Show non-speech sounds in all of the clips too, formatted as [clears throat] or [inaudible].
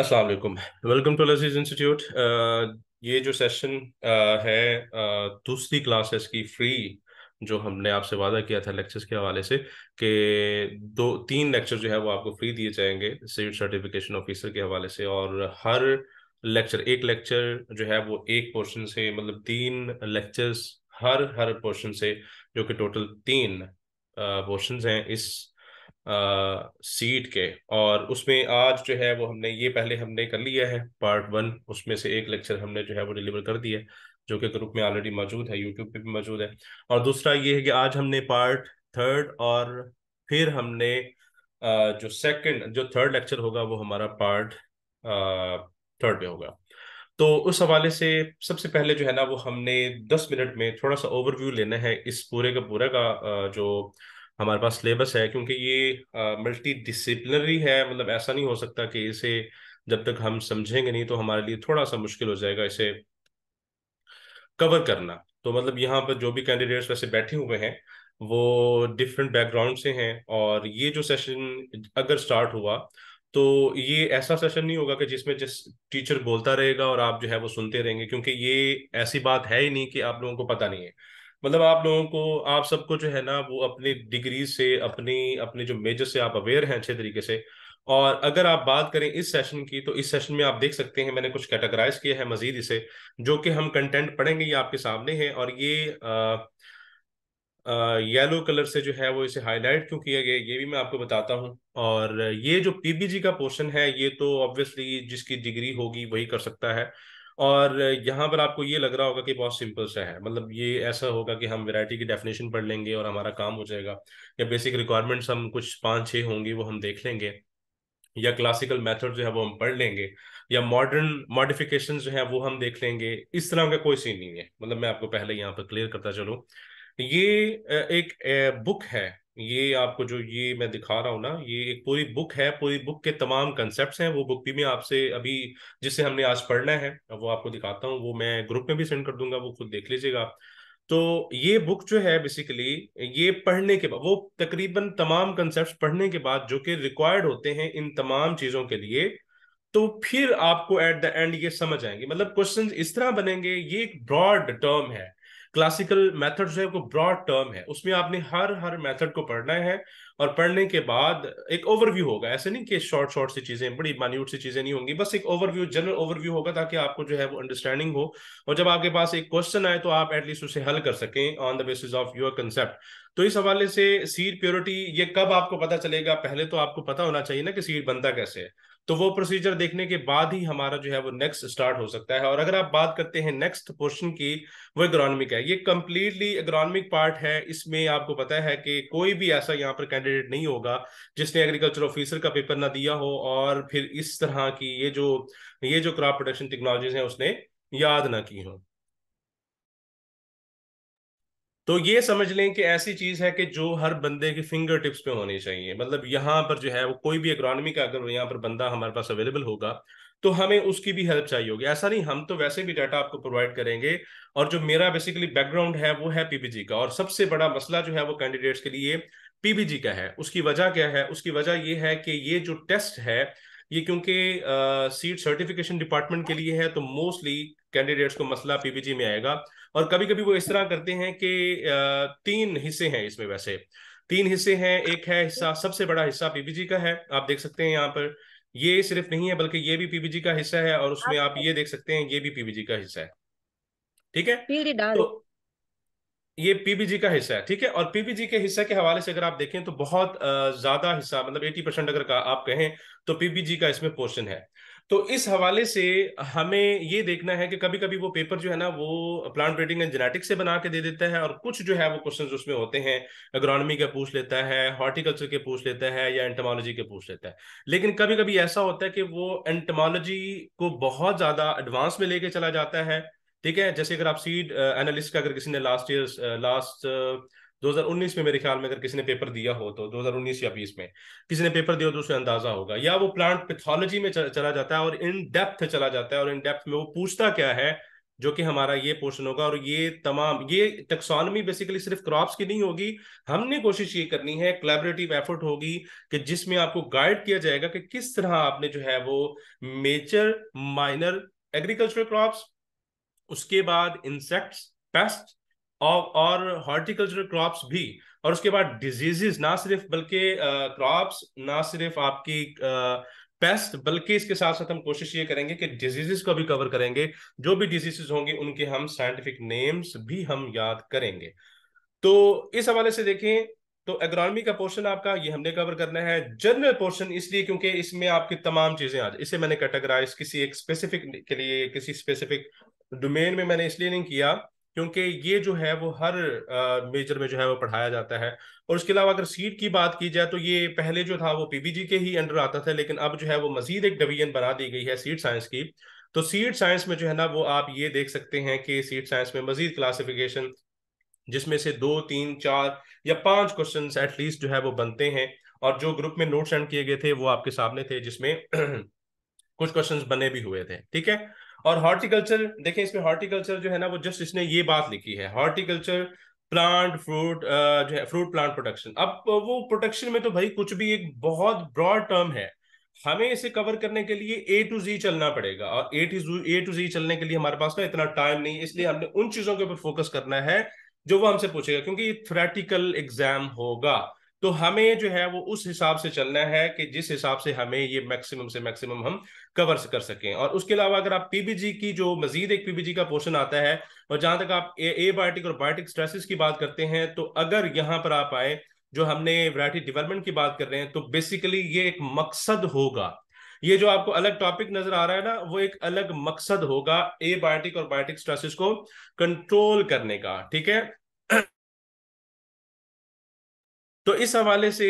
अस्सलाम वालेकुम welcome to लजीज इंस्टीट्यूट ये जो सेशन uh, है uh, दूसरी क्लासेस की फ्री जो हमने आपसे वादा किया था लेक्चर्स के हवाले से कि दो तीन लेक्चर जो है वो आपको फ्री दिए जाएंगे सिविल सर्टिफिकेशन ऑफिसर के हवाले से और हर लेक्चर एक लेक्चर जो है वो एक पोर्शन से मतलब तीन लेक्चर्स हर हर पोर्शन से जो कि टोटल तीन पोर्शन uh, हैं इस सीट के और उसमें आज जो है वो हमने ये पहले हमने कर लिया है पार्ट वन उसमें से एक लेक्चर हमने जो है वो डिलीवर कर दिया है जो कि ग्रुप में ऑलरेडी मौजूद है यूट्यूब पे भी मौजूद है और दूसरा ये है कि आज हमने पार्ट थर्ड और फिर हमने आ, जो सेकंड जो थर्ड लेक्चर होगा वो हमारा पार्ट थर्ड पे होगा तो उस हवाले से सबसे पहले जो है ना वो हमने दस मिनट में थोड़ा सा ओवरव्यू लेना है इस पूरे का पूरा का जो हमारे पास सिलेबस है क्योंकि ये मल्टी डिसिप्लिनरी है मतलब ऐसा नहीं हो सकता कि इसे जब तक हम समझेंगे नहीं तो हमारे लिए थोड़ा सा मुश्किल हो जाएगा इसे कवर करना तो मतलब यहाँ पर जो भी कैंडिडेट्स वैसे बैठे हुए हैं वो डिफरेंट बैकग्राउंड से हैं और ये जो सेशन अगर स्टार्ट हुआ तो ये ऐसा सेशन नहीं होगा कि जिसमें जिस टीचर बोलता रहेगा और आप जो है वो सुनते रहेंगे क्योंकि ये ऐसी बात है ही नहीं कि आप लोगों को पता नहीं है मतलब आप लोगों को आप सबको जो है ना वो अपनी डिग्री से अपनी अपने जो मेजर से आप अवेयर हैं अच्छे तरीके से और अगर आप बात करें इस सेशन की तो इस सेशन में आप देख सकते हैं मैंने कुछ कैटेगराइज किया है मजीद इसे जो कि हम कंटेंट पढ़ेंगे ये आपके सामने है और ये येलो कलर से जो है वो इसे हाईलाइट क्यों किया गया ये भी मैं आपको बताता हूँ और ये जो पीबीजी का पोर्शन है ये तो ऑब्वियसली जिसकी डिग्री होगी वही कर सकता है और यहाँ पर आपको ये लग रहा होगा कि बहुत सिंपल सा है मतलब ये ऐसा होगा कि हम वैरायटी की डेफिनेशन पढ़ लेंगे और हमारा काम हो जाएगा या बेसिक रिक्वायरमेंट्स हम कुछ पाँच छः होंगी वो हम देख लेंगे या क्लासिकल मेथड जो है वो हम पढ़ लेंगे या मॉडर्न मॉडिफिकेशन जो है वो हम देख लेंगे इस तरह का कोई सीन नहीं है मतलब मैं आपको पहले यहाँ पर क्लियर करता चलूँ ये एक बुक है ये आपको जो ये मैं दिखा रहा हूँ ना ये एक पूरी बुक है पूरी बुक के तमाम कंसेप्ट हैं वो बुक भी मैं आपसे अभी जिसे हमने आज पढ़ना है वो आपको दिखाता हूँ वो मैं ग्रुप में भी सेंड कर दूंगा वो खुद देख लीजिएगा आप तो ये बुक जो है बेसिकली ये पढ़ने के बाद वो तकरीबन तमाम कंसेप्ट पढ़ने के बाद जो कि रिक्वायर्ड होते हैं इन तमाम चीज़ों के लिए तो फिर आपको एट द एंड ये समझ आएंगे मतलब क्वेश्चन इस तरह बनेंगे ये एक ब्रॉड टर्म है क्लासिकल मेथड जो है वो ब्रॉड टर्म है उसमें आपने हर हर मेथड को पढ़ना है और पढ़ने के बाद एक ओवरव्यू होगा ऐसे नहीं कि शॉर्ट शॉर्ट सी चीजें बड़ी माइन्यूट सी चीजें नहीं होंगी बस एक ओवरव्यू जनरल ओवरव्यू होगा ताकि आपको जो है वो अंडरस्टैंडिंग हो और जब आपके पास एक क्वेश्चन आए तो आप एटलीस्ट उसे हल कर सकें on the basis of your concept तो इस हवाले से सीड प्योरिटी ये कब आपको पता चलेगा पहले तो आपको पता होना चाहिए ना कि सीड बनता कैसे है तो वो प्रोसीजर देखने के बाद ही हमारा जो है वो नेक्स्ट स्टार्ट हो सकता है और अगर आप बात करते हैं नेक्स्ट पोर्शन की वो इकोनॉमिक है ये कंप्लीटली इकोनॉमिक पार्ट है इसमें आपको पता है कि कोई भी ऐसा यहाँ पर कैंडिडेट नहीं होगा जिसने एग्रीकल्चर ऑफिसर का पेपर ना दिया हो और फिर इस तरह की ये जो ये जो क्रॉप प्रोडक्शन टेक्नोलॉजीज हैं उसने याद ना की हों तो ये समझ लें कि ऐसी चीज है कि जो हर बंदे के फिंगर टिप्स पे होनी चाहिए मतलब यहाँ पर जो है वो कोई भी इकोनॉमी का अगर यहाँ पर बंदा हमारे पास अवेलेबल होगा तो हमें उसकी भी हेल्प चाहिए होगी ऐसा नहीं हम तो वैसे भी डाटा आपको प्रोवाइड करेंगे और जो मेरा बेसिकली बैकग्राउंड है वो है पीपीजी का और सबसे बड़ा मसला जो है वो कैंडिडेट्स के लिए पीबीजी का है उसकी वजह क्या है उसकी वजह ये है कि ये जो टेस्ट है ये क्योंकि सीट सर्टिफिकेशन डिपार्टमेंट के लिए है तो मोस्टली कैंडिडेट्स को मसला पीबीजी में आएगा और कभी कभी वो इस तरह करते हैं कि तीन हिस्से हैं इसमें वैसे तीन हिस्से हैं एक है हिस्सा सबसे बड़ा हिस्सा पीबीजी का है आप देख सकते हैं यहाँ पर ये सिर्फ नहीं है बल्कि ये भी पीबीजी का हिस्सा है और उसमें आप ये देख सकते हैं ये भी पीबीजी का हिस्सा है ठीक है तो ये पीबीजी का हिस्सा है ठीक है और पीबीजी के हिस्सा के हवाले से अगर आप देखें तो बहुत ज्यादा हिस्सा मतलब एटी परसेंट अगर आप कहें तो पीबीजी का इसमें पोर्शन है तो इस हवाले से हमें ये देखना है कि कभी कभी वो पेपर जो है ना वो प्लांट ब्रीडिंग एंड जेनेटिक्स से बना के दे देता है और कुछ जो है वो क्वेश्चन उसमें होते हैं एग्रोनॉमी के पूछ लेता है हॉर्टिकल्चर के पूछ लेता है या एंटमोलॉजी के पूछ लेता है लेकिन कभी कभी ऐसा होता है कि वो एंटमोलॉजी को बहुत ज़्यादा एडवांस में लेके चला जाता है ठीक है जैसे अगर आप सीड एनालिस्ट uh, का अगर किसी ने लास्ट ईयर लास्ट 2019 में मेरे ख्याल में अगर किसी ने पेपर दिया हो तो 2019 या 20 में किसी ने पेपर दिया हो तो उसे अंदाजा होगा या वो प्लांट पैथोलॉजी में चला जाता है और इन डेप्थ चला जाता है और इन डेप्थ में वो पूछता क्या है जो कि हमारा ये पोर्शन होगा और ये तमाम ये टेक्सोनमी बेसिकली सिर्फ क्रॉप्स की नहीं होगी हमने कोशिश ये करनी है क्लेबरेटिव एफर्ट होगी कि जिसमें आपको गाइड किया जाएगा कि किस तरह आपने जो है वो मेजर माइनर एग्रीकल्चरल क्रॉप्स उसके बाद इंसेक्ट्स पेस्ट और और हॉर्टिकल्चरल क्रॉप्स भी और उसके बाद डिजीजेस ना सिर्फ बल्कि क्रॉप्स ना सिर्फ आपकी पेस्ट बल्कि इसके साथ साथ हम कोशिश ये करेंगे कि डिजीजेस को भी कवर करेंगे जो भी डिजीजेस होंगे उनके हम साइंटिफिक नेम्स भी हम याद करेंगे तो इस हवाले से देखें तो एग्रोनॉमी का पोर्शन आपका ये हमने कवर करना है जनरल पोर्शन इसलिए क्योंकि इसमें आपकी तमाम चीजें आ इसे मैंने कैटेगराइज किसी एक स्पेसिफिक के लिए किसी स्पेसिफिक डोमेन में मैंने इसलिए नहीं किया क्योंकि ये जो है वो हर मेजर में जो है वो पढ़ाया जाता है और उसके अलावा अगर सीट की बात की जाए तो ये पहले जो था वो पीबीजी के ही अंडर आता था लेकिन अब जो है वो मजीद एक डिवीजन बना दी गई है सीट साइंस की तो सीट साइंस में जो है ना वो आप ये देख सकते हैं कि सीट साइंस में मजीद क्लासिफिकेशन जिसमें से दो तीन चार या पांच क्वेश्चन एटलीस्ट जो है वो बनते हैं और जो ग्रुप में नोट सेंड किए गए थे वो आपके सामने थे जिसमें [clears throat] कुछ क्वेश्चन बने भी हुए थे ठीक है और हॉर्टिकल्चर देखें इसमें हॉर्टिकल्चर जो है ना वो जस्ट इसने ये बात लिखी है हॉर्टिकल्चर प्लांट फ्रूट जो है फ्रूट प्लांट प्रोडक्शन अब वो प्रोडक्शन में तो भाई कुछ भी एक बहुत ब्रॉड टर्म है हमें इसे कवर करने के लिए ए टू जी चलना पड़ेगा और ए टू ए टू जी चलने के लिए हमारे पास ना तो इतना टाइम नहीं है इसलिए हमने उन चीजों के ऊपर फोकस करना है जो वो हमसे पूछेगा क्योंकि ये थ्रेटिकल एग्जाम होगा तो हमें जो है वो उस हिसाब से चलना है कि जिस हिसाब से हमें ये मैक्सिमम से मैक्सिमम हम कवर कर सकें और उसके अलावा अगर आप पीबीजी की जो मजीद एक पीबीजी का पोर्शन आता है और जहां तक आप एबायोटिक और बायोटिक स्ट्रेसिस की बात करते हैं तो अगर यहां पर आप आए जो हमने वरायटी डेवलपमेंट की बात कर रहे हैं तो बेसिकली ये एक मकसद होगा ये जो आपको अलग टॉपिक नजर आ रहा है ना वो एक अलग मकसद होगा एबायोटिक और बायोटिक स्ट्रेसिस को कंट्रोल करने का ठीक है तो इस हवाले से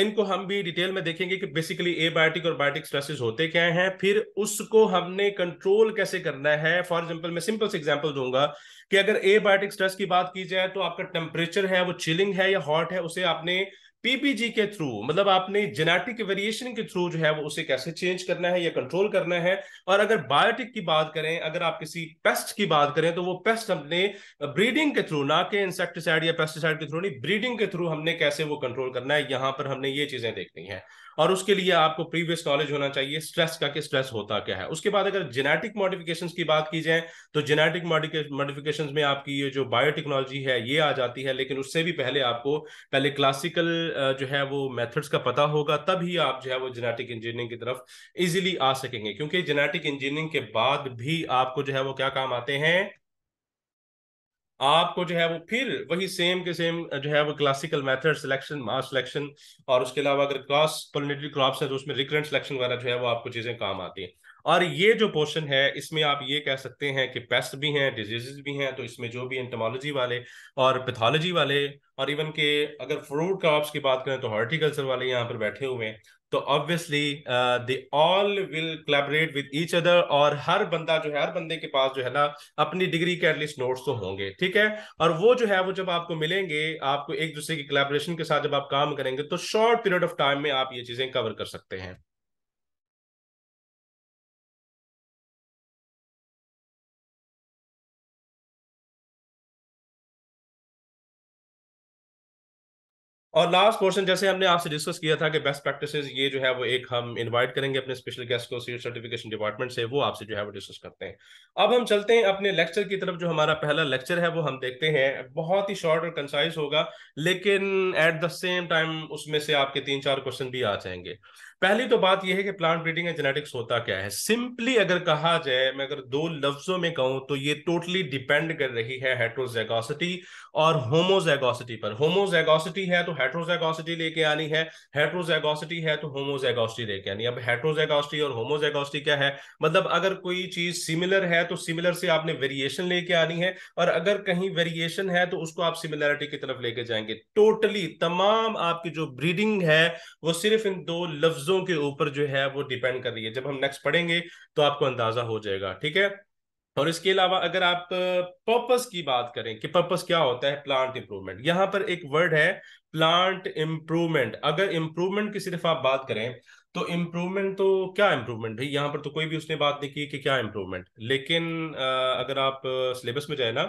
इनको हम भी डिटेल में देखेंगे कि बेसिकली ए बायोटिक और बायोटिक स्ट्रेसेस होते क्या हैं फिर उसको हमने कंट्रोल कैसे करना है फॉर एग्जांपल मैं सिंपल से एग्जांपल दूंगा कि अगर ए बायोटिक स्ट्रेस की बात की जाए तो आपका टेम्परेचर है वो चिलिंग है या हॉट है उसे आपने पीपीजी के थ्रू मतलब आपने जेनेटिक वेरिएशन के थ्रू जो है वो उसे कैसे चेंज करना है या कंट्रोल करना है और अगर बायोटिक की बात करें अगर आप किसी पेस्ट की बात करें तो वो पेस्ट हमने ब्रीडिंग के थ्रू ना कि इंसेक्टिसाइड या पेस्टिसाइड के थ्रू नहीं ब्रीडिंग के थ्रू हमने कैसे वो कंट्रोल करना है यहाँ पर हमने ये चीजें देखनी है और उसके लिए आपको प्रीवियस नॉलेज होना चाहिए स्ट्रेस का कि स्ट्रेस होता क्या है उसके बाद अगर जेनेटिक मॉडिफिकेशन की बात की जाए तो जेनेटिक मॉडिफिकेशन में आपकी ये जो बायोटेक्नोलॉजी है ये आ जाती है लेकिन उससे भी पहले आपको पहले क्लासिकल जो है वो मेथड्स का पता होगा तभी आप जो है वो जेनेटिक इंजीनियरिंग की तरफ इजिली आ सकेंगे क्योंकि जेनेटिक इंजीनियरिंग के बाद भी आपको जो है वो क्या काम आते हैं आपको जो है वो फिर वही सेम के सेम जो है वो classical method selection mass selection और उसके अलावा अगर क्रॉस पोलिनेटरी क्रॉप्स है तो उसमें रिकरेंट सिलेक्शन वगैरह जो है वो आपको चीज़ें काम आती हैं और ये जो पोर्शन है इसमें आप ये कह सकते हैं कि पेस्ट भी हैं डिजीजेज भी हैं तो इसमें जो भी एंटमोलॉजी वाले और पैथोलॉजी वाले और इवन के अगर फ्रूट क्रॉप्स की बात करें तो हॉर्टिकल्चर वाले यहाँ पर बैठे हुए हैं तो obviously they all will collaborate with each other और हर बंदा जो है हर बंदे के पास जो है ना अपनी डिग्री के एटलीस्ट नोट्स तो होंगे ठीक है और वो जो है वो जब आपको मिलेंगे आपको एक दूसरे की कलेबोरेशन के साथ जब आप काम करेंगे तो शॉर्ट पीरियड ऑफ टाइम में आप ये चीजें कवर कर सकते हैं और लास्ट पोर्शन जैसे हमने आपसे डिस्कस किया था कि बेस्ट प्रैक्टिसेस ये जो है वो एक हम इनवाइट करेंगे अपने स्पेशल गेस्ट को सीनियर सर्टिफिकेशन डिपार्टमेंट से वो आपसे जो है वो डिस्कस करते हैं अब हम चलते हैं अपने लेक्चर की तरफ जो हमारा पहला लेक्चर है वो हम देखते हैं बहुत ही शॉर्ट और कंसाइज होगा लेकिन एट द सेम टाइम उसमें से आपके तीन चार क्वेश्चन भी आ जाएंगे पहली तो बात यह है कि प्लांट ब्रीडिंग एंड जेनेटिक्स होता क्या है सिंपली अगर कहा जाए मैं अगर दो लफ्जों में कहूं तो ये टोटली डिपेंड कर रही है हेट्रोजेगोसिटी और होमोजेगोसिटी पर होमोजेगोसिटी है तो हेट्रोजेगोसिटी लेके आनी है हेट्रोजेगोसिटी है तो होमोजेगोसिटी लेके आनी अब हेट्रोजेगोसिटी और होमोजेगोसिटी क्या है मतलब अगर कोई चीज सिमिलर है तो सिमिलर से आपने वेरिएशन लेके आनी है और अगर कहीं वेरिएशन है तो उसको आप सिमिलरिटी की तरफ लेके जाएंगे टोटली तमाम आपकी जो ब्रीडिंग है वो सिर्फ इन दो लफ्जों चीजों के ऊपर जो है वो डिपेंड कर रही है जब हम नेक्स्ट पढ़ेंगे तो आपको अंदाजा हो जाएगा ठीक है और इसके अलावा अगर आप पर्पस की बात करें कि पर्पस क्या होता है प्लांट इंप्रूवमेंट यहां पर एक वर्ड है प्लांट इंप्रूवमेंट अगर इंप्रूवमेंट की सिर्फ आप बात करें तो इम्प्रूवमेंट तो क्या इंप्रूवमेंट भाई यहाँ पर तो कोई भी उसने बात नहीं की कि क्या इंप्रूवमेंट लेकिन अगर आप सिलेबस में जाए ना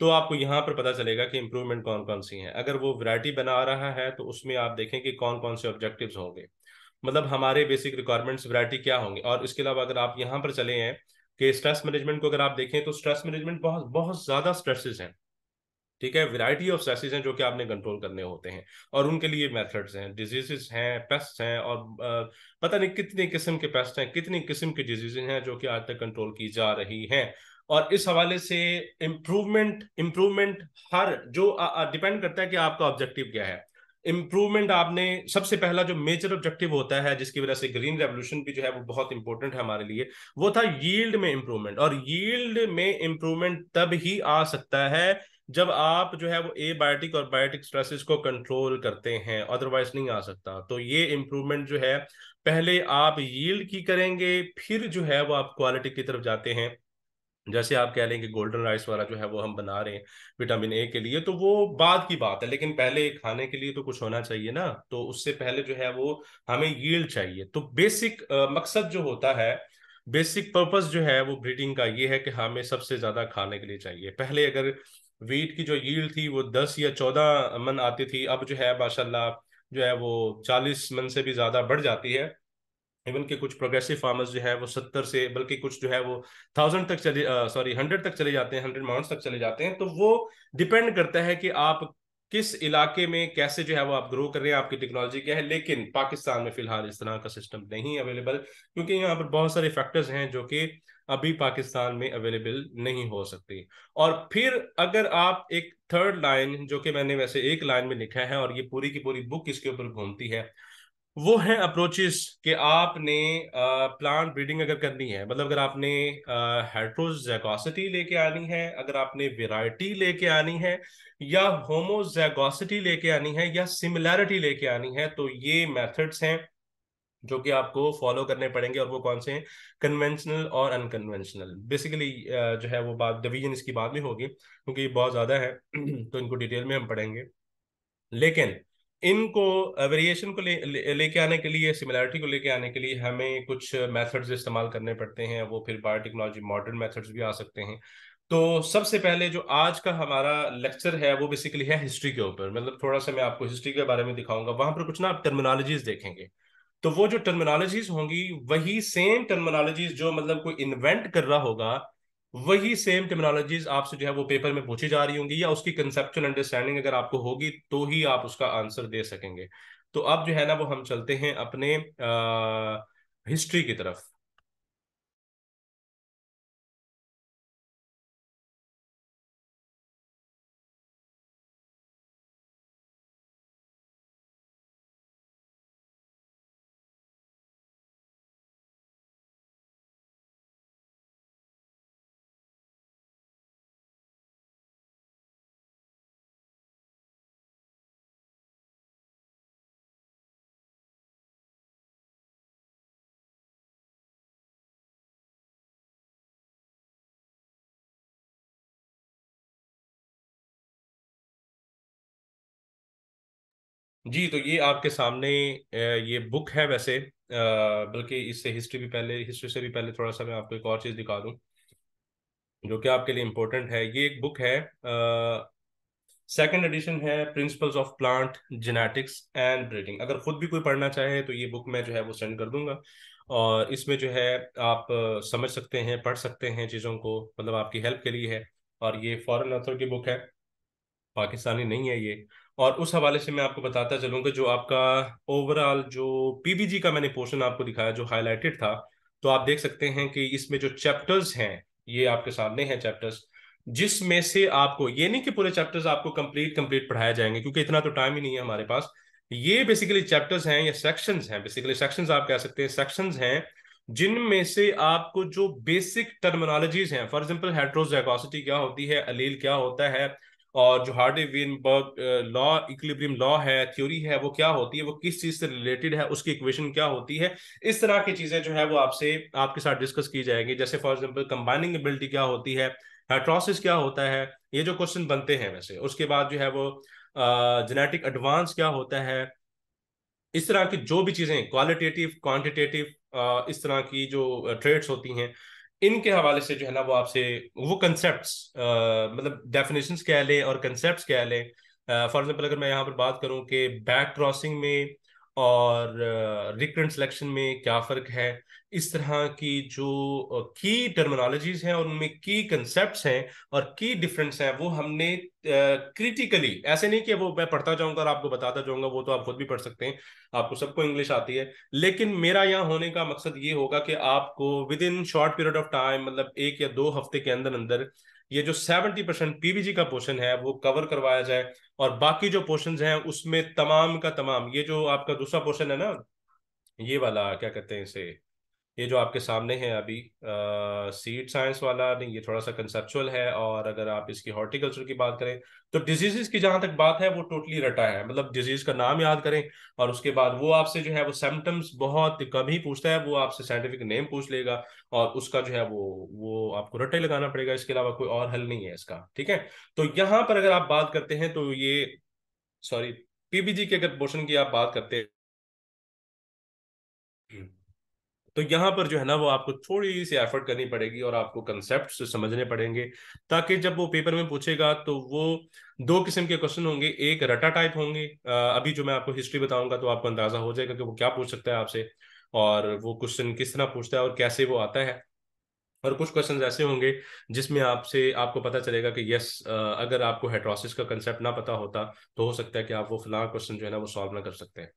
तो आपको यहाँ पर पता चलेगा कि इंप्रूवमेंट कौन कौन सी है अगर वो वैरायटी बना रहा है तो उसमें आप देखें कि कौन कौन से ऑब्जेक्टिव्स होंगे मतलब हमारे बेसिक रिक्वायरमेंट्स वैरायटी क्या होंगे और इसके अलावा अगर आप यहाँ पर चले हैं कि स्ट्रेस मैनेजमेंट को अगर आप देखें तो स्ट्रेस मैनेजमेंट बहुत बहुत ज़्यादा स्ट्रेसेस हैं ठीक है वैरायटी ऑफ स्ट्रेसेस हैं जो कि आपने कंट्रोल करने होते हैं और उनके लिए मेथड्स हैं डिजीजेस हैं पेस्ट हैं और पता नहीं कितने किस्म के पेस्ट हैं कितनी किस्म के डिजीजेज हैं जो कि आज तक कंट्रोल की जा रही हैं और इस हवाले से इम्प्रूवमेंट इम्प्रूवमेंट हर जो डिपेंड करता है कि आपका ऑब्जेक्टिव क्या है इम्प्रूवमेंट आपने सबसे पहला जो मेजर ऑब्जेक्टिव होता है जिसकी वजह से ग्रीन रेवोल्यूशन भी जो है वो बहुत इंपॉर्टेंट है हमारे लिए वो था यील्ड में इम्प्रूवमेंट और यील्ड में इम्प्रूवमेंट तब ही आ सकता है जब आप जो है वो ए बायोटिक और बायोटिक स्ट्रेसेस को कंट्रोल करते हैं अदरवाइज नहीं आ सकता तो ये इम्प्रूवमेंट जो है पहले आप यील्ड की करेंगे फिर जो है वो आप क्वालिटी की तरफ जाते हैं जैसे आप कह लें कि गोल्डन राइस वाला जो है वो हम बना रहे हैं विटामिन ए के लिए तो वो बाद की बात है लेकिन पहले खाने के लिए तो कुछ होना चाहिए ना तो उससे पहले जो है वो हमें यील्ड चाहिए तो बेसिक मकसद जो होता है बेसिक पर्पस जो है वो ब्रीडिंग का ये है कि हमें सबसे ज्यादा खाने के लिए चाहिए पहले अगर वीट की जो यील्ड थी वो दस या चौदह मन आती थी अब जो है माशाला जो है वो चालीस मन से भी ज्यादा बढ़ जाती है इवन के कुछ प्रोग्रेसिव फार्मर्स जो है वो सत्तर से बल्कि कुछ जो है वो थाउजेंड तक चले सॉरी हंड्रेड तक चले जाते हैं हंड्रेड माउंट तक चले जाते हैं तो वो डिपेंड करता है कि आप किस इलाके में कैसे जो है वो आप ग्रो कर रहे हैं आपकी टेक्नोलॉजी क्या है लेकिन पाकिस्तान में फिलहाल इस तरह का सिस्टम नहीं अवेलेबल क्योंकि यहाँ पर बहुत सारे फैक्टर्स हैं जो कि अभी पाकिस्तान में अवेलेबल नहीं हो सकती और फिर अगर आप एक थर्ड लाइन जो कि मैंने वैसे एक लाइन में लिखा है और ये पूरी की पूरी बुक इसके ऊपर घूमती है वो है अप्रोचेस कि आपने प्लांट ब्रीडिंग अगर करनी है मतलब अगर आपने हाइड्रोजैगोसिटी लेके आनी है अगर आपने वेराइटी लेके आनी है या होमोजैगोसिटी लेके आनी है या सिमिलैरिटी लेके आनी है तो ये मेथड्स हैं जो कि आपको फॉलो करने पड़ेंगे और वो कौन से हैं कन्वेंशनल और अनकन्वेंशनल बेसिकली जो है वो बात डिवीजन इसकी बाद में होगी क्योंकि ये बहुत ज़्यादा है [clears throat] तो इनको डिटेल में हम पढ़ेंगे लेकिन इनको वेरिएशन को लेके ले, ले आने के लिए सिमिलैरिटी को लेके आने के लिए हमें कुछ मेथड्स इस्तेमाल करने पड़ते हैं वो फिर बायोटेक्नोलॉजी मॉडर्न मेथड्स भी आ सकते हैं तो सबसे पहले जो आज का हमारा लेक्चर है वो बेसिकली है हिस्ट्री के ऊपर मतलब थोड़ा सा मैं आपको हिस्ट्री के बारे में दिखाऊंगा वहां पर कुछ ना आप टर्मिनोलॉजीज देखेंगे तो वो जो टर्मिनोलॉजीज होंगी वही सेम टर्मिनोलॉजीज जो मतलब कोई इन्वेंट कर रहा होगा वही सेम टर्मिनोलॉजीज आपसे जो है वो पेपर में पूछी जा रही होंगी या उसकी कंसेप्चुअल अंडरस्टैंडिंग अगर आपको होगी तो ही आप उसका आंसर दे सकेंगे तो अब जो है ना वो हम चलते हैं अपने हिस्ट्री की तरफ जी तो ये आपके सामने ये बुक है वैसे बल्कि इससे हिस्ट्री भी पहले हिस्ट्री से भी पहले थोड़ा सा मैं आपको एक और चीज़ दिखा दूं जो कि आपके लिए इम्पोर्टेंट है ये एक बुक है सेकंड एडिशन है principles of plant genetics and breeding अगर खुद भी कोई पढ़ना चाहे तो ये बुक मैं जो है वो सेंड कर दूंगा और इसमें जो है आप समझ सकते हैं पढ़ सकते हैं चीज़ों को मतलब आपकी हेल्प के लिए है और ये फॉरेन ऑथर की बुक है पाकिस्तानी नहीं है ये और उस हवाले से मैं आपको बताता चलूँगा जो आपका ओवरऑल जो पीबीजी का मैंने पोर्शन आपको दिखाया जो हाईलाइटेड था तो आप देख सकते हैं कि इसमें जो चैप्टर्स हैं ये आपके सामने हैं चैप्टर्स जिसमें से आपको ये नहीं कि पूरे चैप्टर्स आपको कंप्लीट कंप्लीट पढ़ाए जाएंगे क्योंकि इतना तो टाइम ही नहीं है हमारे पास ये बेसिकली चैप्टर्स हैं या सेक्शन हैं बेसिकली सेक्शन आप कह सकते हैं सेक्शन हैं जिनमें से आपको जो बेसिक टर्मिनोलॉजीज हैं फॉर एग्जाम्पल हेट्रोजाइगोसिटी क्या होती है अलील क्या होता है और जो Hardy Weinberg law equilibrium law है थ्योरी है वो क्या होती है वो किस चीज से रिलेटेड है उसकी इक्वेशन क्या होती है इस तरह की चीजें जो है वो आपसे आपके साथ डिस्कस की जाएंगी जैसे फॉर एग्जाम्पल कंबाइनिंग एबिलिटी क्या होती है हाइट्रोसिस क्या होता है ये जो क्वेश्चन बनते हैं वैसे उसके बाद जो है वो जेनेटिक एडवांस क्या होता है इस तरह की जो भी चीजें क्वालिटेटिव क्वांटिटेटिव इस तरह की जो ट्रेड्स होती हैं इनके हवाले से जो है ना वो आपसे वो कंसेप्ट मतलब डेफिनेशन क्या लें और कंसेप्ट क्या लें फॉर एग्जाम्पल अगर मैं यहाँ पर बात करूँ कि बैक क्रॉसिंग में और रिकरेंट सिलेक्शन में क्या फ़र्क है इस तरह की जो की टर्मिनोलॉजीज हैं और उनमें की कंसेप्ट हैं और की डिफरेंस हैं वो हमने क्रिटिकली uh, ऐसे नहीं कि वो मैं पढ़ता जाऊंगा और आपको बताता जाऊंगा वो तो आप खुद भी पढ़ सकते हैं आपको सबको इंग्लिश आती है लेकिन मेरा यहाँ होने का मकसद ये होगा कि आपको within short period of time मतलब एक या दो हफ्ते के अंदर अंदर ये जो सेवेंटी परसेंट पीबीजी का पोर्शन है वो कवर करवाया जाए और बाकी जो पोर्शन हैं उसमें तमाम का तमाम ये जो आपका दूसरा पोर्शन है ना ये वाला क्या कहते हैं इसे ये जो आपके सामने है अभी सीड साइंस वाला नहीं ये थोड़ा सा कंसेप्चुअल है और अगर आप इसकी हॉर्टिकल्चर की बात करें तो डिजीजेस की जहां तक बात है वो टोटली रटा है मतलब डिजीज का नाम याद करें और उसके बाद वो आपसे जो है वो सिम्टम्स बहुत कम ही पूछता है वो आपसे साइंटिफिक नेम पूछ लेगा और उसका जो है वो वो आपको रटे लगाना पड़ेगा इसके अलावा कोई और हल नहीं है इसका ठीक है तो यहाँ पर अगर आप बात करते हैं तो ये सॉरी पीबीजी के अगर पोर्शन की आप बात करते हैं तो यहाँ पर जो है ना वो आपको थोड़ी सी एफर्ट करनी पड़ेगी और आपको कंसेप्ट समझने पड़ेंगे ताकि जब वो पेपर में पूछेगा तो वो दो किस्म के क्वेश्चन होंगे एक रटा टाइप होंगे अभी जो मैं आपको हिस्ट्री बताऊंगा तो आपको अंदाजा हो जाएगा कि वो क्या पूछ सकता है आपसे और वो क्वेश्चन किस तरह पूछता है और कैसे वो आता है और कुछ क्वेश्चंस ऐसे होंगे जिसमें आपसे आपको पता चलेगा कि यस अगर आपको हेट्रोसिस का कंसेप्ट ना पता होता तो हो सकता है कि आप वो फिलहाल क्वेश्चन जो है ना वो सॉल्व ना कर सकते हैं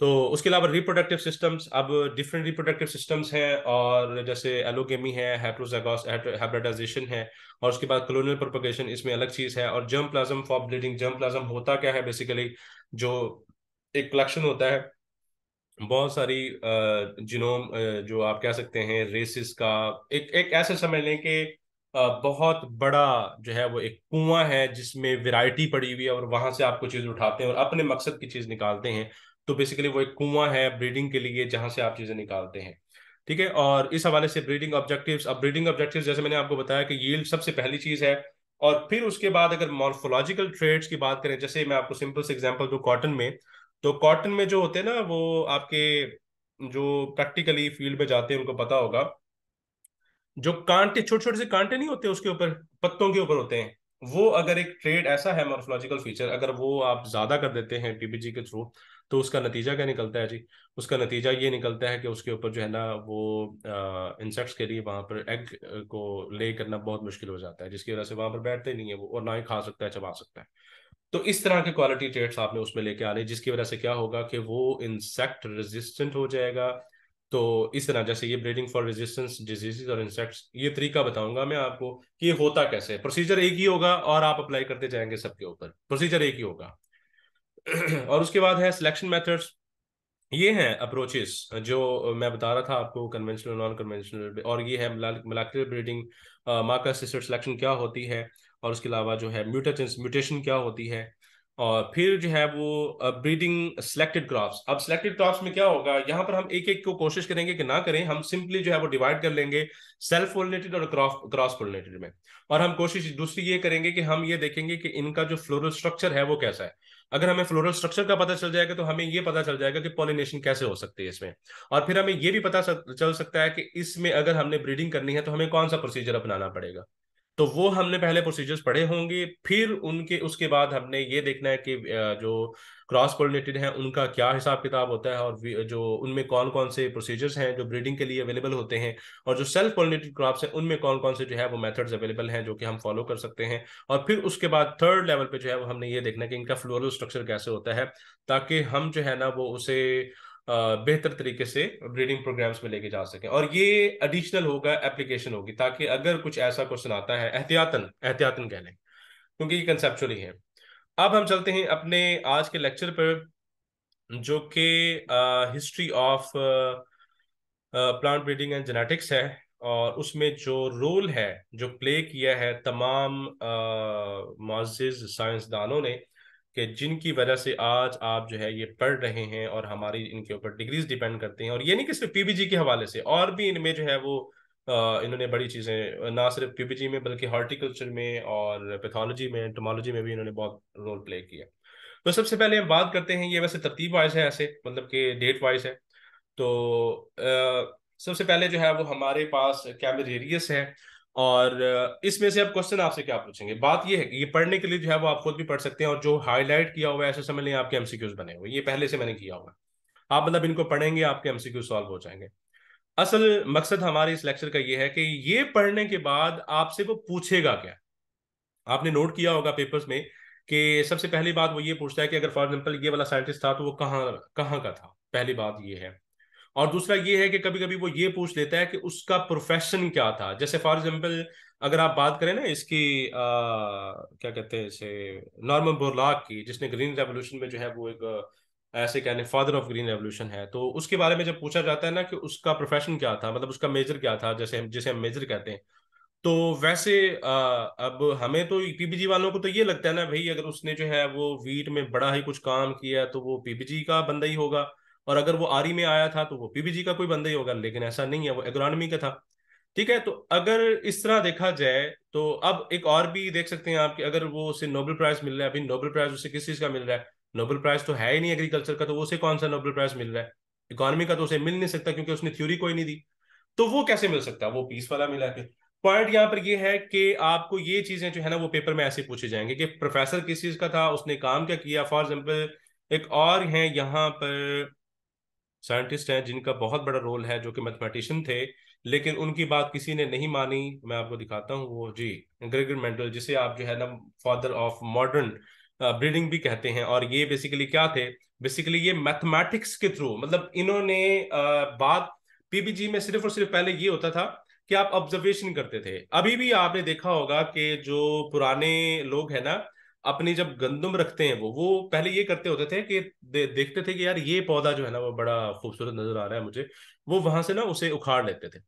तो उसके अलावा रिप्रोडक्टिव सिस्टम्स अब डिफरेंट रिप्रोडक्टिव सिस्टम्स हैं और जैसे एलोगेमी है हैप्लोजागॉस है और उसके बाद कलोनियल प्रोपोगेशन इसमें अलग चीज़ है और germ plasm for breeding germ plasm होता क्या है बेसिकली जो एक कलेक्शन होता है बहुत सारी जिनोम जो आप कह सकते हैं रेसिस का एक एक ऐसे समझ लें कि बहुत बड़ा जो है वो एक कुआं है जिसमें वैरायटी पड़ी हुई है और वहां से आपको चीज़ उठाते हैं और अपने मकसद की चीज़ निकालते हैं तो बेसिकली वो एक कुआं है ब्रीडिंग के लिए जहां से आप चीजें निकालते हैं ठीक है और इस हवाले से ब्रीडिंग ऑब्जेक्टिव्स अब ब्रीडिंग ऑब्जेक्टिव्स जैसे मैंने आपको बताया कि यील्ड सबसे पहली चीज है और फिर उसके बाद अगर मॉर्फोलॉजिकल ट्रेड्स की बात करें जैसे मैं आपको सिंपल से एग्जाम्पल दू कॉटन में तो कॉटन में जो होते हैं ना वो आपके जो प्रैक्टिकली फील्ड में जाते हैं उनको पता होगा जो कांटे छोटे छोटे से कांटे नहीं होते उसके ऊपर पत्तों के ऊपर होते हैं वो अगर एक ट्रेड ऐसा है मॉर्फोलॉजिकल फीचर अगर वो आप ज्यादा कर देते हैं टीबीजी के थ्रू तो उसका नतीजा क्या निकलता है जी उसका नतीजा ये निकलता है कि उसके ऊपर जो है ना वो इंसेक्ट्स के लिए वहां पर एग को ले करना बहुत मुश्किल हो जाता है जिसकी वजह से वहाँ पर बैठते नहीं है वो और ना ही खा सकता है चबा सकता है तो इस तरह के क्वालिटी ट्रेड्स आपने उसमें लेके आने जिसकी वजह से क्या होगा कि वो इंसेक्ट रेजिस्टेंट हो जाएगा तो इस तरह जैसे ये ब्रीडिंग फॉर रेजिस्टेंस डिजीजे और इंसेक्ट्स ये तरीका बताऊंगा मैं आपको कि ये होता कैसे प्रोसीजर एक ही होगा और आप अप्लाई करते जाएंगे सबके ऊपर प्रोसीजर एक ही होगा और उसके बाद है सिलेक्शन मेथड्स ये हैं अप्रोचेस जो मैं बता रहा था आपको कन्वेंशनल नॉन कन्वेंशनल और ये है molecular breeding marker assisted selection क्या होती है और उसके अलावा जो है म्यूटेशन म्यूटेशन क्या होती है और फिर जो है वो ब्रीडिंग सिलेक्टेड क्रॉप्स अब सिलेक्टेड क्रॉप्स में क्या होगा यहाँ पर हम एक एक को कोशिश करेंगे कि ना करें हम सिंपली जो है वो डिवाइड कर लेंगे सेल्फ पोलिनेटेड और क्रॉस पोलिनेटेड में और हम कोशिश दूसरी ये करेंगे कि हम ये देखेंगे कि इनका जो फ्लोरल स्ट्रक्चर है वो कैसा है अगर हमें फ्लोरल स्ट्रक्चर का पता चल जाएगा तो हमें ये पता चल जाएगा कि पॉलिनेशन कैसे हो सकती है इसमें और फिर हमें ये भी पता चल सकता है कि इसमें अगर हमने ब्रीडिंग करनी है तो हमें कौन सा प्रोसीजर अपनाना पड़ेगा तो वो हमने पहले प्रोसीजर्स पढ़े होंगे फिर उनके उसके बाद हमने ये देखना है कि जो क्रॉस पोलिनेटेड हैं उनका क्या हिसाब किताब होता है और जो उनमें कौन कौन से प्रोसीजर्स हैं जो ब्रीडिंग के लिए अवेलेबल होते हैं और जो सेल्फ पोलिनेटेड क्रॉप्स हैं उनमें कौन कौन से जो है वो मेथड्स अवेलेबल हैं जो कि हम फॉलो कर सकते हैं और फिर उसके बाद थर्ड लेवल पे जो है वो हमने ये देखना है कि इनका फ्लोरल स्ट्रक्चर कैसे होता है ताकि हम जो है ना वो उसे बेहतर तरीके से ब्रीडिंग प्रोग्राम्स में लेके जा सकें और ये एडिशनल होगा एप्लीकेशन होगी ताकि अगर कुछ ऐसा क्वेश्चन आता है एहतियातन एहतियातन कह लें क्योंकि ये कंसेप्चुअली है अब हम चलते हैं अपने आज के लेक्चर पर जो कि history of plant breeding and genetics है और उसमें जो रोल है जो प्ले किया है तमाम मुआज साइंसदानों ने कि जिनकी वजह से आज आप जो है ये पढ़ रहे हैं और हमारी इनके ऊपर डिग्रीज डिपेंड करते हैं और ये नहीं कि सिर्फ पीबीजी के हवाले से और भी इनमें जो है वो इन्होंने बड़ी चीज़ें ना सिर्फ पीबीजी में बल्कि हॉर्टिकल्चर में और पैथोलॉजी में एंटोमोलॉजी में भी इन्होंने बहुत रोल प्ले किया तो सबसे पहले हम बात करते हैं ये वैसे तरतीब वाइज है ऐसे मतलब कि डेट वाइज है तो आ, सबसे पहले जो है वो हमारे पास कैमरेरियस है और इसमें से अब क्वेश्चन आपसे क्या पूछेंगे बात ये है कि ये पढ़ने के लिए जो है वो आप खुद भी पढ़ सकते हैं और जो हाईलाइट किया हुआ है ऐसे समझ लें आपके एमसीक्यूज बने हुए ये पहले से मैंने किया हुआ आप मतलब इनको पढ़ेंगे आपके एमसीक्यू सॉल्व हो जाएंगे असल मकसद हमारे इस लेक्चर का ये है कि ये पढ़ने के बाद आपसे वो पूछेगा क्या आपने नोट किया होगा पेपर्स में कि सबसे पहली बात वो ये पूछता है कि अगर फॉर एग्जाम्पल ये वाला साइंटिस्ट था तो वो कहाँ कहाँ का था पहली बात ये है और दूसरा ये है कि कभी कभी वो ये पूछ लेता है कि उसका प्रोफेशन क्या था जैसे फॉर एग्जाम्पल अगर आप बात करें ना इसकी आ, क्या कहते हैं इसे नॉर्मल बोरलाक की जिसने ग्रीन रेवोल्यूशन में जो है वो एक ऐसे कहने फादर ऑफ ग्रीन रेवोल्यूशन है तो उसके बारे में जब पूछा जाता है ना कि उसका प्रोफेशन क्या था मतलब उसका मेजर क्या था जैसे हम जिसे हम मेजर कहते हैं तो वैसे आ, अब हमें तो पीपीजी वालों को तो ये लगता है ना भाई अगर उसने जो है वो वीट में बड़ा ही कुछ काम किया तो वो पीपीजी का बंदा ही होगा और अगर वो आरी में आया था तो वो पीबीजी का कोई बंदा ही होगा लेकिन ऐसा नहीं है वो एग्रोनॉमी का था ठीक है तो अगर इस तरह देखा जाए तो अब एक और भी देख सकते हैं आप कि अगर वो उसे नोबेल प्राइज मिल रहा है अभी नोबेल प्राइज उसे किस चीज़ का मिल रहा है नोबेल प्राइज तो है ही नहीं एग्रीकल्चर का तो उसे कौन सा नोबेल प्राइज मिल रहा है इकोनॉमी का तो उसे मिल नहीं सकता क्योंकि उसने थ्योरी कोई नहीं दी तो वो कैसे मिल सकता है वो पीस वाला मिला के पॉइंट यहाँ पर ये है कि आपको ये चीजें जो है ना वो पेपर में ऐसे पूछे जाएंगे कि प्रोफेसर किस चीज का था उसने काम क्या किया फॉर एग्जाम्पल एक और है यहाँ पर साइंटिस्ट हैं जिनका बहुत बड़ा रोल है जो कि मैथमेटिशियन थे लेकिन उनकी बात किसी ने नहीं मानी मैं आपको दिखाता हूँ वो जी ग्रेगर मेंडल जिसे आप जो है ना फादर ऑफ मॉडर्न ब्रीडिंग भी कहते हैं और ये बेसिकली क्या थे बेसिकली ये मैथमेटिक्स के थ्रू मतलब इन्होंने बात पीबीजी में सिर्फ और सिर्फ पहले ये होता था कि आप ऑब्जर्वेशन करते थे अभी भी आपने देखा होगा कि जो पुराने लोग हैं ना अपनी जब गंदम रखते हैं वो वो पहले ये करते होते थे कि दे, देखते थे कि यार ये पौधा जो है ना वो बड़ा खूबसूरत नजर आ रहा है मुझे वो वहां से ना उसे उखाड़ लेते थे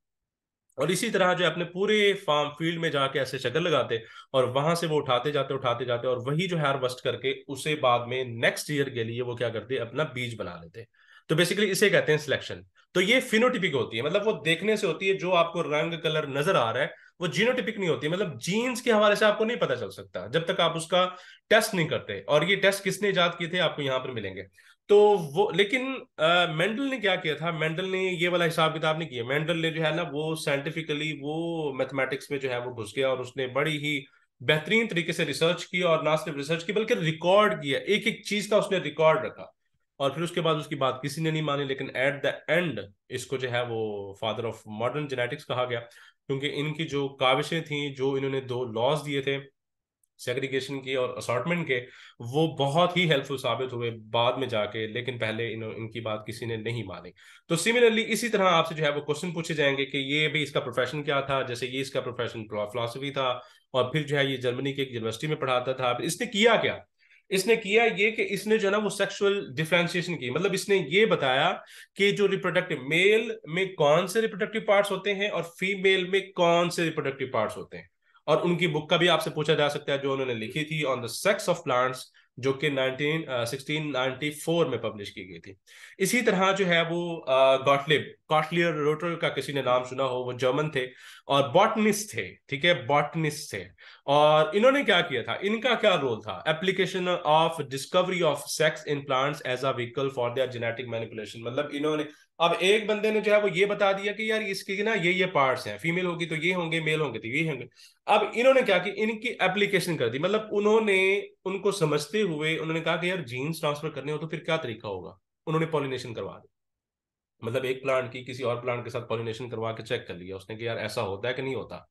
और इसी तरह जो अपने पूरे फार्म फील्ड में जाके ऐसे चक्कर लगाते और वहां से वो उठाते जाते उठाते जाते और वही जो हार्वेस्ट करके उसे बाद में नेक्स्ट ईयर के लिए वो क्या करते अपना बीज बना लेते तो बेसिकली इसे कहते हैं सिलेक्शन तो ये फिनोटिपिक होती है मतलब वो देखने से होती है जो आपको रंग कलर नजर आ रहा है वो जीनोटिपिक नहीं होती मतलब जीन्स के हवाले से आपको नहीं पता चल सकता जब तक आप उसका टेस्ट नहीं करते और ये टेस्ट किसने ईजाद किए थे आपको यहाँ पर मिलेंगे तो वो लेकिन मेंडल ने क्या किया था मेंडल ने ये वाला हिसाब किताब नहीं किया मेंडल ने जो है ना वो साइंटिफिकली वो मैथमेटिक्स में जो है वो घुस गया और उसने बड़ी ही बेहतरीन तरीके से रिसर्च की और ना सिर्फ रिसर्च की बल्कि रिकॉर्ड किया एक एक चीज का उसने रिकॉर्ड रखा और फिर उसके बाद उसकी बात किसी ने नहीं मानी लेकिन एट द एंड इसको जो है वो फादर ऑफ मॉडर्न जेनेटिक्स कहा गया क्योंकि इनकी जो काविशें थी जो इन्होंने दो लॉज दिए थे सेग्रीगेशन के और असॉटमेंट के वो बहुत ही हेल्पफुल साबित हुए बाद में जाके लेकिन पहले इन इनकी बात किसी ने नहीं मानी तो सिमिलरली इसी तरह आपसे जो है वो क्वेश्चन पूछे जाएंगे कि ये भी इसका प्रोफेशन क्या था जैसे ये इसका प्रोफेशन फिलोसफी था और फिर जो है ये जर्मनी की एक यूनिवर्सिटी में पढ़ाता था इसने किया क्या इसने किया ये कि इसने जो है ना वो सेक्सुअल डिफ्रेंशिएशन की मतलब इसने ये बताया कि जो रिप्रोडक्टिव मेल में कौन से रिप्रोडक्टिव पार्ट्स होते हैं और फीमेल में कौन से रिप्रोडक्टिव पार्ट्स होते हैं और उनकी बुक का भी आपसे पूछा जा सकता है जो उन्होंने लिखी थी on the sex of plants जो कि 19 1694 uh, में पब्लिश की गई थी इसी तरह जो है वो गॉटलिब गॉटलियर रोटर का किसी ने नाम सुना हो वो जर्मन थे और बॉटनिस्ट थे ठीक है बॉटनिस्ट थे और इन्होंने क्या किया था इनका क्या रोल था application of discovery of sex in plants as a vehicle for their genetic manipulation मतलब इन्होंने अब एक बंदे ने जो है वो ये बता दिया कि यार इसके ना ये ये पार्ट्स हैं फीमेल होगी तो ये होंगे मेल होंगे तो ये होंगे अब इन्होंने क्या कि इनकी एप्लीकेशन कर दी मतलब उन्होंने उनको समझते हुए उन्होंने कहा कि यार जीन्स ट्रांसफर करने हो तो फिर क्या तरीका होगा उन्होंने पॉलिनेशन करवा दिया मतलब एक प्लांट की किसी और प्लांट के साथ पॉलिनेशन करवा के चेक कर लिया उसने कि यार ऐसा होता है कि नहीं होता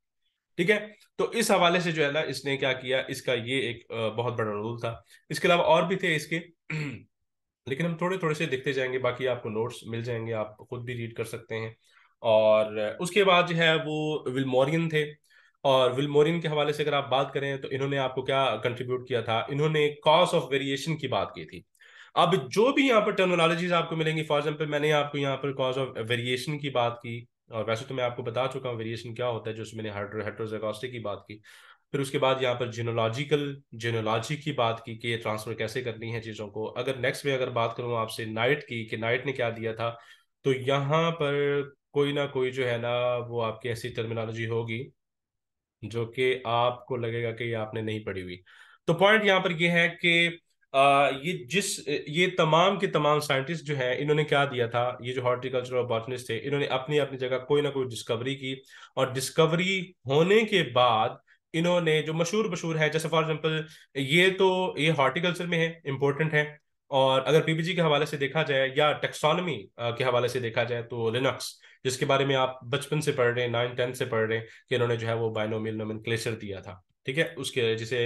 ठीक है तो इस हवाले से जो है ना इसने क्या किया इसका ये एक बहुत बड़ा रोल था इसके अलावा और भी थे इसके [clears throat] लेकिन हम थोड़े थोड़े से देखते जाएंगे बाकी आपको नोट्स मिल जाएंगे आप खुद भी रीड कर सकते हैं और उसके बाद जो है वो विलमोरियन थे और विलमोरियन के हवाले से अगर आप बात करें तो इन्होंने आपको क्या कंट्रीब्यूट किया था इन्होंने कॉज ऑफ वेरिएशन की बात की थी अब जो भी यहाँ पर टर्मिनोलॉजीज आपको मिलेंगी फॉर एग्जाम्पल मैंने आपको यहाँ पर कॉज ऑफ वेरिएशन की बात की और वैसे तो मैं आपको बता चुका हूँ वेरिएशन क्या होता है जो मैंने हेट्रोजेगोस्टिक की बात की फिर उसके बाद यहाँ पर जीनोलॉजिकल जीनोलॉजी की बात की कि ट्रांसफर कैसे करनी है चीज़ों को अगर नेक्स्ट में अगर बात करूँ आपसे नाइट की कि नाइट ने क्या दिया था तो यहाँ पर कोई ना कोई जो है ना वो आपकी ऐसी टर्मिनोलॉजी होगी जो कि आपको लगेगा कि आपने नहीं पढ़ी हुई तो पॉइंट यहाँ पर यह है कि आ, ये जिस ये तमाम के तमाम साइंटिस्ट जो हैं इन्होंने क्या दिया था ये जो हॉर्टिकल्चर और बॉटनिस्ट थे इन्होंने अपनी अपनी जगह कोई ना कोई डिस्कवरी की और डिस्कवरी होने के बाद इन्होंने जो मशहूर मशहूर है जैसे फॉर एग्जाम्पल ये तो ये हॉर्टिकल्चर में है इंपॉर्टेंट है और अगर पीबीजी के हवाले से देखा जाए या टेक्सोनमी के हवाले से देखा जाए तो लिनक्स जिसके बारे में आप बचपन से पढ़ रहे हैं नाइन टेंथ से पढ़ रहे हैं कि इन्होंने जो है वो बायनोमियल क्लेशर दिया था ठीक है उसके जिसे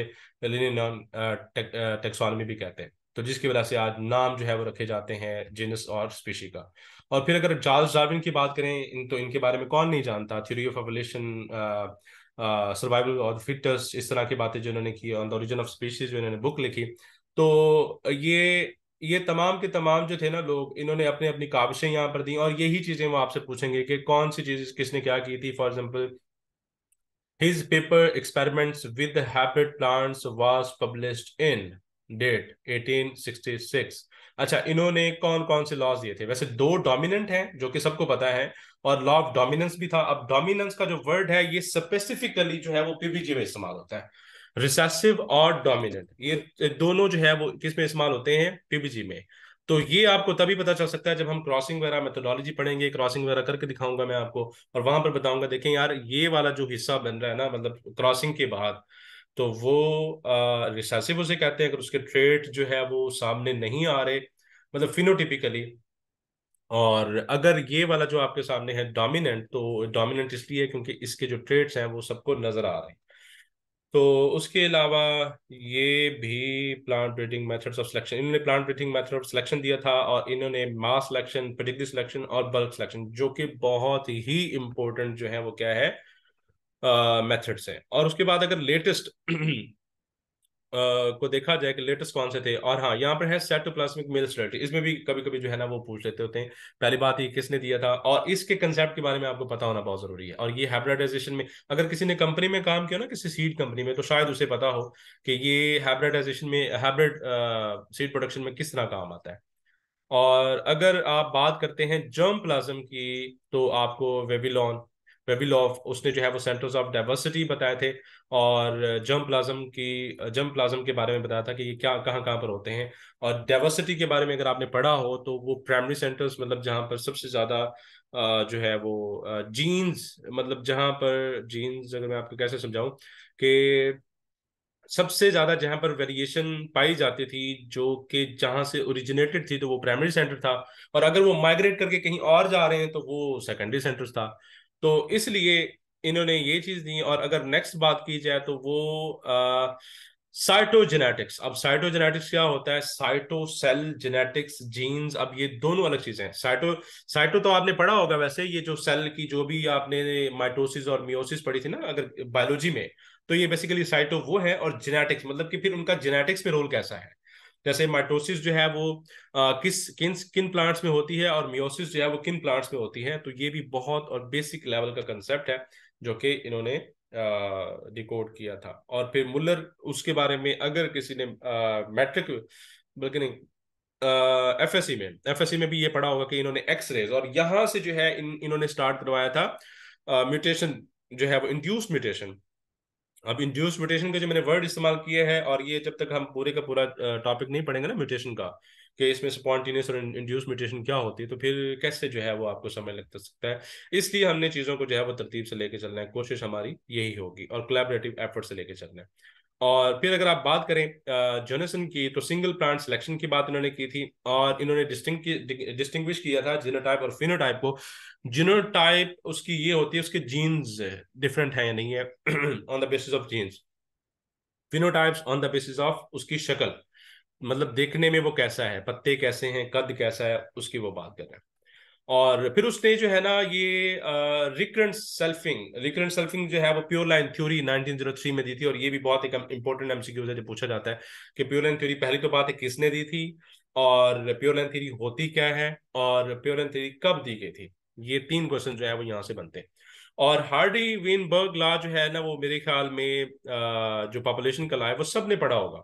टेक्सोनमी भी कहते हैं तो जिसकी वजह से आज नाम जो है वो रखे जाते हैं जीनस और स्पीशी का और फिर अगर चार्ल्स डार्विन की बात करें इन तो इनके बारे में कौन नहीं जानता थ्योरी ऑफ पॉपुलेशन सर्वाइवल और फिटर्स इस तरह की बातें जो इन्होंने की on the origin of species जो इन्होंने बुक लिखी तो ये ये तमाम के तमाम जो थे ना लोग इन्होंने अपने अपनी काविशें यहाँ पर दी और यही चीजें वो आपसे पूछेंगे कि कौन सी चीज किसने क्या की थी for example His paper Experiments with Hybrid Plants was published in date 1866 अच्छा इन्होंने कौन कौन से लॉज दिए थे वैसे दो डोमिनेंट हैं जो कि सबको पता है और लॉ ऑफ डोमिनेंस भी था अब डोमिनेंस का जो वर्ड है ये स्पेसिफिकली जो है वो पीबीजी में इस्तेमाल होता है रिसेसिव और डोमिनेंट ये दोनों जो है वो किसमें इस्तेमाल होते हैं पीबीजी में तो ये आपको तभी पता चल सकता है जब हम क्रॉसिंग वगैरह मेथोडोलॉजी पढ़ेंगे क्रॉसिंग वगैरह करके दिखाऊंगा मैं आपको और वहां पर बताऊंगा देखें यार ये वाला जो हिस्सा बन रहा है ना मतलब क्रॉसिंग के बाद तो वो रिसेसिव उसे कहते हैं अगर उसके ट्रेड जो है वो सामने नहीं आ रहे मतलब फिनोटिपिकली और अगर ये वाला जो आपके सामने है डोमिनेंट तो डोमिनेंट इसलिए क्योंकि इसके जो ट्रेड्स हैं वो सबको नजर आ रहे हैं तो उसके अलावा ये भी plant breeding methods of selection इन्होंने plant breeding method of selection दिया था और इन्होंने मास सिलेक्शन पर्टिकुलर सिलेक्शन और बल्क सिलेक्शन जो कि बहुत ही इम्पोर्टेंट जो है वो क्या है मेथड्स uh, हैं और उसके बाद अगर लेटेस्ट [clears throat] को देखा जाए कि लेटेस्ट कौन से थे और हाँ यहाँ पर है सेट प्लास्मिक मेल स्टेरिटी इसमें भी कभी कभी जो है ना वो पूछ लेते होते हैं पहली बात ये किसने दिया था और इसके कंसेप्ट के बारे में आपको पता होना बहुत जरूरी है और ये हाइब्रेडाइजेशन में अगर किसी ने कंपनी में काम किया ना किसी सीड कंपनी में तो शायद उसे पता हो कि ये हाइब्रेडाइजेशन में हाइब्रेड सीड प्रोडक्शन में किस तरह काम आता है और अगर आप बात करते हैं जर्म प्लाज्म की तो आपको वेबिलॉन वेबिलॉफ उसने जो है वो सेंटर्स ऑफ डाइवर्सिटी बताए थे और जम प्लाज्म की जम प्लाज्म के बारे में बताया था कि ये क्या कहाँ कहाँ पर होते हैं और डाइवर्सिटी के बारे में अगर आपने पढ़ा हो तो वो प्राइमरी सेंटर्स मतलब जहाँ पर सबसे ज़्यादा जो है वो जीन्स मतलब जहाँ पर जीन्स अगर मैं आपको कैसे समझाऊँ कि सबसे ज़्यादा जहाँ पर वेरिएशन पाई जाती थी जो कि जहाँ से ओरिजिनेटेड थी तो वो प्राइमरी सेंटर था और अगर वो माइग्रेट करके कहीं और जा रहे हैं तो वो सेकेंडरी सेंटर था तो इसलिए इन्होंने ये चीज दी और अगर नेक्स्ट बात की जाए तो वो साइटोजेनेटिक्स अब साइटोजेनेटिक्स क्या होता है साइटो सेल जेनेटिक्स जीन्स अब ये दोनों अलग चीजें हैं साइटो साइटो तो आपने पढ़ा होगा वैसे ये जो सेल की जो भी आपने माइटोसिस और मियोसिस पढ़ी थी ना अगर बायोलॉजी में तो ये बेसिकली साइटो वो है और जेनेटिक्स मतलब कि फिर उनका जेनेटिक्स में रोल कैसा है जैसे माइटोसिस जो है वो आ, किस किन किन प्लांट्स में होती है और मियोसिस जो है वो किन प्लांट्स में होती है तो ये भी बहुत और बेसिक लेवल का कंसेप्ट है जो कि इन्होंने डिकोड किया था और फिर मुलर उसके बारे में अगर किसी ने मैट्रिक बल्कि नहीं एफ एस सी में एफ एस सी में भी ये पढ़ा होगा कि इन्होंने एक्स रेज और यहाँ से जो है इन इन्होंने स्टार्ट करवाया था म्यूटेशन जो है वो इंड्यूस म्यूटेशन अब इंड्यूस म्यूटेशन का जो मैंने वर्ड इस्तेमाल किए हैं और ये जब तक हम पूरे का पूरा टॉपिक नहीं पढ़ेंगे ना म्यूटेशन का कि इसमें स्पॉन्टीन्यूस और इंड्यूस म्यूटेशन क्या होती है तो फिर कैसे जो है वो आपको समय लग सकता है इसलिए हमने चीज़ों को जो है वो तरतीब से लेके चलना है कोशिश हमारी यही होगी और कोलेबरेटिव एफर्ट से लेके चलना है और फिर अगर आप बात करें जोनेसन की तो सिंगल प्लांट सिलेक्शन की बात इन्होंने की थी और इन्होंने डिस्टिंग्विश किया था जीनोटाइप और फिनोटाइप को जीनोटाइप उसकी ये होती है उसके जीन्स डिफरेंट है या नहीं है on the basis of genes phenotypes on the basis of उसकी शक्ल मतलब देखने में वो कैसा है पत्ते कैसे हैं कद कैसा है उसकी वो बात कर रहे हैं और फिर उसने जो है ना ये रिकरेंट सेल्फिंग रिकरेंट सेल्फिंग जो है वो प्योर लाइन थ्योरी 1903 में दी थी और ये भी बहुत एक इंपॉर्टेंट एमसीक्यू है जो पूछा जाता है कि प्योर लाइन थ्योरी पहली तो बात है किसने दी थी और प्योर लाइन थ्योरी होती क्या है और प्योर लाइन थ्योरी कब दी गई थी ये तीन क्वेश्चन जो है वो यहाँ से बनते हैं और हार्डी वीनबर्ग लॉ जो है ना वो मेरे ख्याल में जो पॉपुलेशन का लॉ है वो सब ने पढ़ा होगा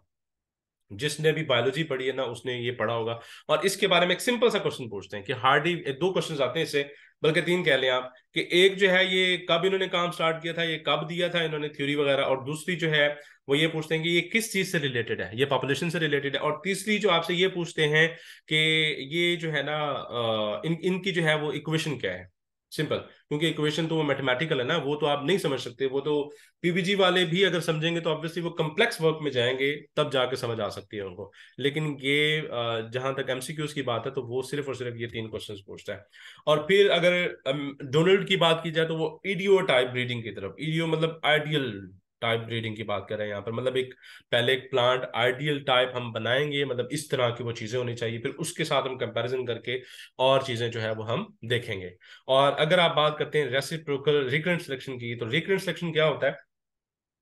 जिसने भी बायोलॉजी पढ़ी है ना उसने ये पढ़ा होगा और इसके बारे में एक सिंपल सा क्वेश्चन पूछते हैं कि हार्डली दो क्वेश्चन आते हैं इसे बल्कि तीन कह लें आप कि एक जो है ये कब इन्होंने काम स्टार्ट किया था ये कब दिया था इन्होंने थ्योरी वगैरह और दूसरी जो है वो ये पूछते हैं कि ये किस चीज से रिलेटेड है ये पॉपुलेशन से रिलेटेड है और तीसरी जो आपसे ये पूछते हैं कि ये जो है ना इन इनकी जो है वो इक्वेशन क्या है सिंपल क्योंकि इक्वेशन तो वो मैथमेटिकल है ना वो तो आप नहीं समझ सकते वो तो पीबीजी वाले भी अगर समझेंगे तो ऑब्वियसली वो कम्प्लेक्स वर्क में जाएंगे तब जाके समझ आ सकती है उनको लेकिन ये जहां तक एमसीक्यूज की बात है तो वो सिर्फ और सिर्फ ये तीन क्वेश्चन पूछता है और फिर अगर डोनल्ड की बात की जाए तो वो ईडीओ टाइप ब्रीडिंग की तरफ ईडीओ मतलब आइडियल टाइप ब्रीडिंग की बात कर रहे हैं यहाँ पर मतलब एक पहले एक प्लांट आइडियल टाइप हम बनाएंगे मतलब इस तरह की वो चीज़ें होनी चाहिए फिर उसके साथ हम कंपैरिजन करके और चीज़ें जो है वो हम देखेंगे और अगर आप बात करते हैं रेसिप्रोकल रिकरेंट सिलेक्शन की तो रिकरेंट सिलेक्शन क्या होता है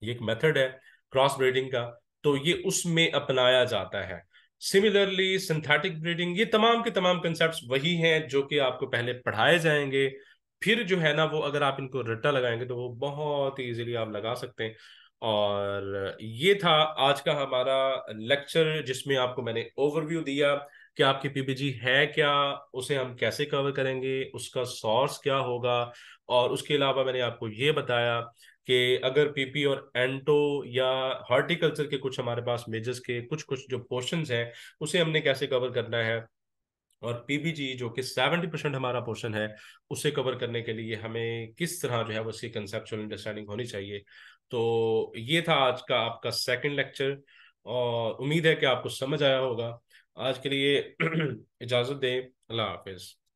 ये एक मेथड है क्रॉस ब्रीडिंग का तो ये उसमें अपनाया जाता है सिमिलरली सिंथेटिक ब्रीडिंग ये तमाम के तमाम कंसेप्ट वही हैं जो कि आपको पहले पढ़ाए जाएंगे फिर जो है ना वो अगर आप इनको रट्टा लगाएंगे तो वो बहुत ईजिली आप लगा सकते हैं और ये था आज का हमारा लेक्चर जिसमें आपको मैंने ओवरव्यू दिया कि आपकी पीपीजी है क्या उसे हम कैसे कवर करेंगे उसका सोर्स क्या होगा और उसके अलावा मैंने आपको ये बताया कि अगर पीपी और एंटो या हॉर्टिकल्चर के कुछ हमारे पास मेजर्स के कुछ कुछ जो पोर्शन हैं उसे हमने कैसे कवर करना है और पीबीजी जो कि सेवेंटी परसेंट हमारा पोर्शन है उसे कवर करने के लिए हमें किस तरह जो है वो कंसेप्चुअल अंडरस्टैंडिंग होनी चाहिए तो ये था आज का आपका सेकंड लेक्चर और उम्मीद है कि आपको समझ आया होगा आज के लिए [clears throat] इजाज़त दें अल्लाह हाफिज़